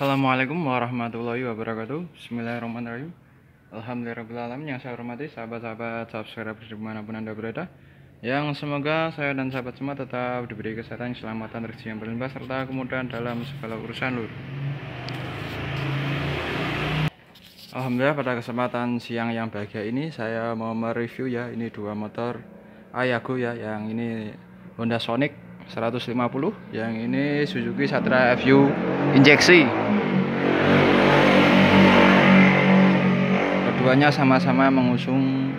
Assalamualaikum warahmatullahi wabarakatuh Bismillahirrahmanirrahim Alhamdulillahirrahmanirrahim Yang saya hormati sahabat-sahabat subscriber dimanapun anda berada Yang semoga saya dan sahabat semua tetap diberi kesehatan, keselamatan, rezeki yang berlimpah Serta kemudahan dalam segala urusan lur Alhamdulillah pada kesempatan siang yang bahagia ini Saya mau mereview ya Ini dua motor Ayago ya Yang ini Honda Sonic 150 Yang ini Suzuki Satria FU injeksi keduanya sama-sama mengusung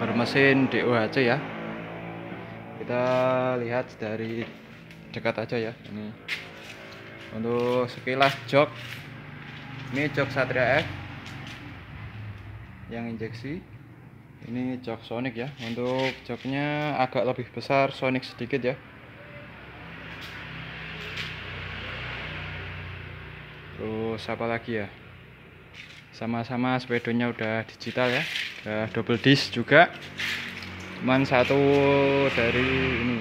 bermesin DOHC ya kita lihat dari dekat aja ya ini untuk sekilas jok ini jok Satria F yang injeksi ini jok Sonic ya untuk joknya agak lebih besar Sonic sedikit ya terus apa lagi ya sama-sama sepedonya udah digital ya udah double disc juga cuman satu dari ini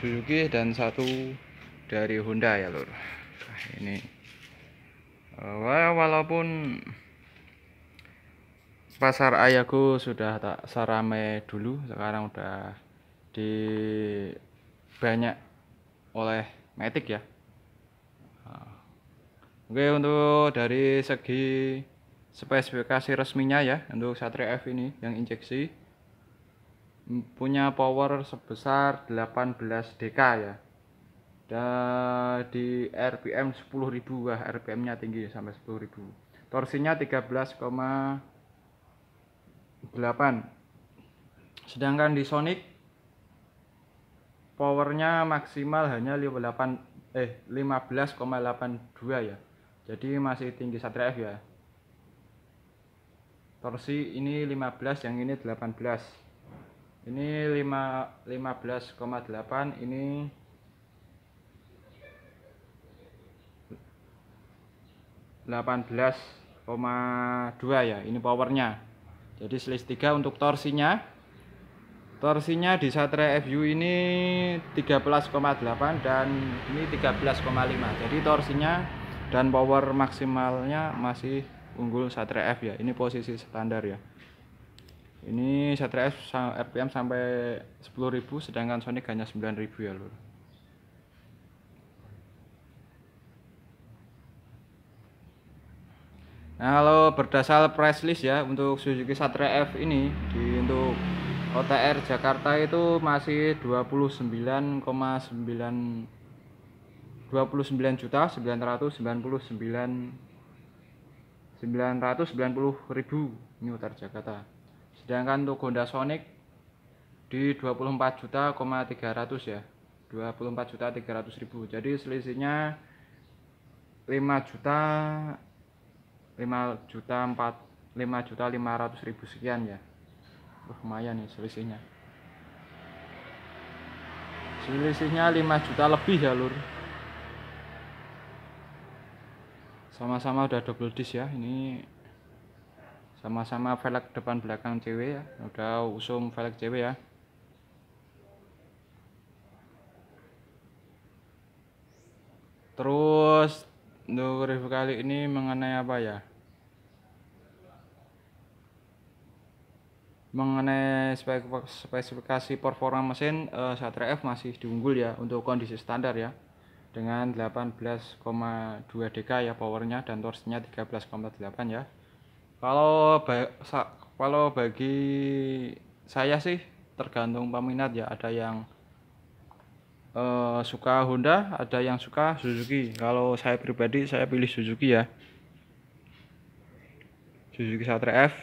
Suzuki dan satu dari Honda ya lur nah, ini eh, walaupun pasar ayahku sudah tak sarame dulu sekarang udah di banyak oleh Matic ya Oke untuk dari segi spesifikasi resminya ya untuk Satria F ini yang injeksi punya power sebesar 18 dk ya dan di RPM 10.000 wah RPM nya tinggi sampai 10.000 torsinya 13,8 sedangkan di Sonic powernya maksimal hanya 58 eh 15,82 ya jadi masih tinggi Satria F ya torsi ini 15 yang ini 18 ini 15,8 ini 18,2 ya ini powernya jadi selisih tiga untuk torsinya torsinya di Satria FU ini 13,8 dan ini 13,5 jadi torsinya dan power maksimalnya masih unggul Satria F ya ini posisi standar ya ini Satria F RPM sampai 10.000 sedangkan Sonic hanya 9.000 ya lur Nah, kalau berdasar price list ya untuk Suzuki Satria F ini di untuk OTR Jakarta itu masih 29,9 29 juta 990 29.999.990.000 New Jakarta. Sedangkan untuk Honda Sonic di 24 juta, 300 ya. 24 juta 300 ribu. Jadi selisihnya 5 juta 5 juta 4 5 juta 500 ribu sekian ya. lumayan nih ya selisihnya. Selisihnya 5 juta lebih ya, Lur. sama-sama udah double disc ya ini sama-sama velg depan belakang cewek ya udah usum velg cewek ya terus untuk review kali ini mengenai apa ya mengenai spesifikasi performa mesin uh, eh, Satria F masih diunggul ya untuk kondisi standar ya dengan 18,2 dk ya powernya dan torsinya 13,8 ya kalau ba kalau bagi saya sih tergantung peminat ya ada yang uh, suka Honda ada yang suka Suzuki kalau saya pribadi saya pilih Suzuki ya Suzuki Satria F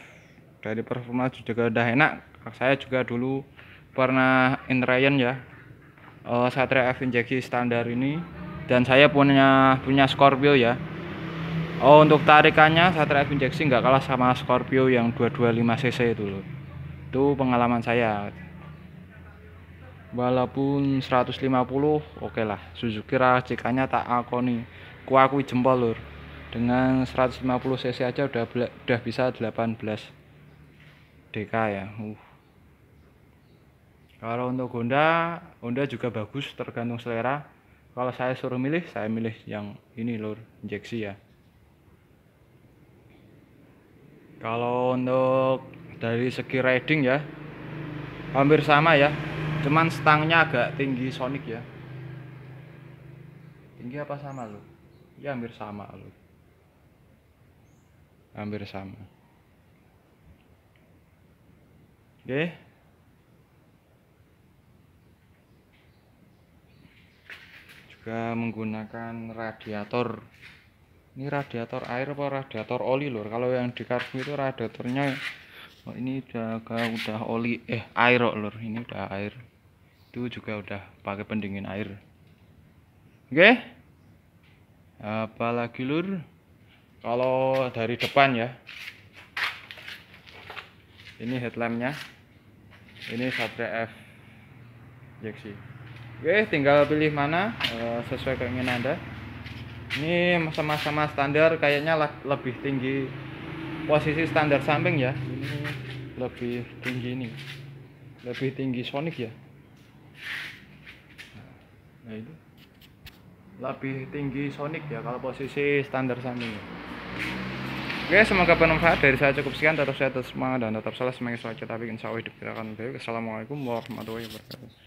dari performa juga udah enak saya juga dulu pernah Ryan ya uh, eh, Satria F injeksi standar ini dan saya punya punya Scorpio ya Oh untuk tarikannya Satria F Injeksi nggak kalah sama Scorpio yang 225cc itu loh itu pengalaman saya walaupun 150 oke okay lah Suzuki racikannya tak akoni kuakui jempol lur dengan 150 cc aja udah udah bisa 18 DK ya uh kalau untuk Honda, Honda juga bagus tergantung selera. Kalau saya suruh milih, saya milih yang ini lur, injeksi ya. Kalau untuk dari segi riding ya, hampir sama ya. Cuman stangnya agak tinggi Sonic ya. Tinggi apa sama lur? Ya hampir sama lur. Hampir sama. Oke. Okay. juga menggunakan radiator ini radiator air apa radiator oli lor kalau yang di karbu itu radiatornya oh ini udah udah oli eh air lor ini udah air itu juga udah pakai pendingin air oke okay? apalagi lur kalau dari depan ya ini headlampnya ini Satria F Jeksi iya Oke, tinggal pilih mana eh, sesuai keinginan Anda. Ini sama-sama standar, kayaknya lebih tinggi posisi standar samping ya. Ini lebih tinggi ini, lebih tinggi Sonic ya. Nah itu lebih tinggi Sonic ya kalau posisi standar samping. Ya. Oke, semoga bermanfaat dari saya cukup sekian. terus saya terus semangat dan tetap salah semangat selalu kita bikin sawah diperkirakan. Assalamualaikum warahmatullahi wabarakatuh.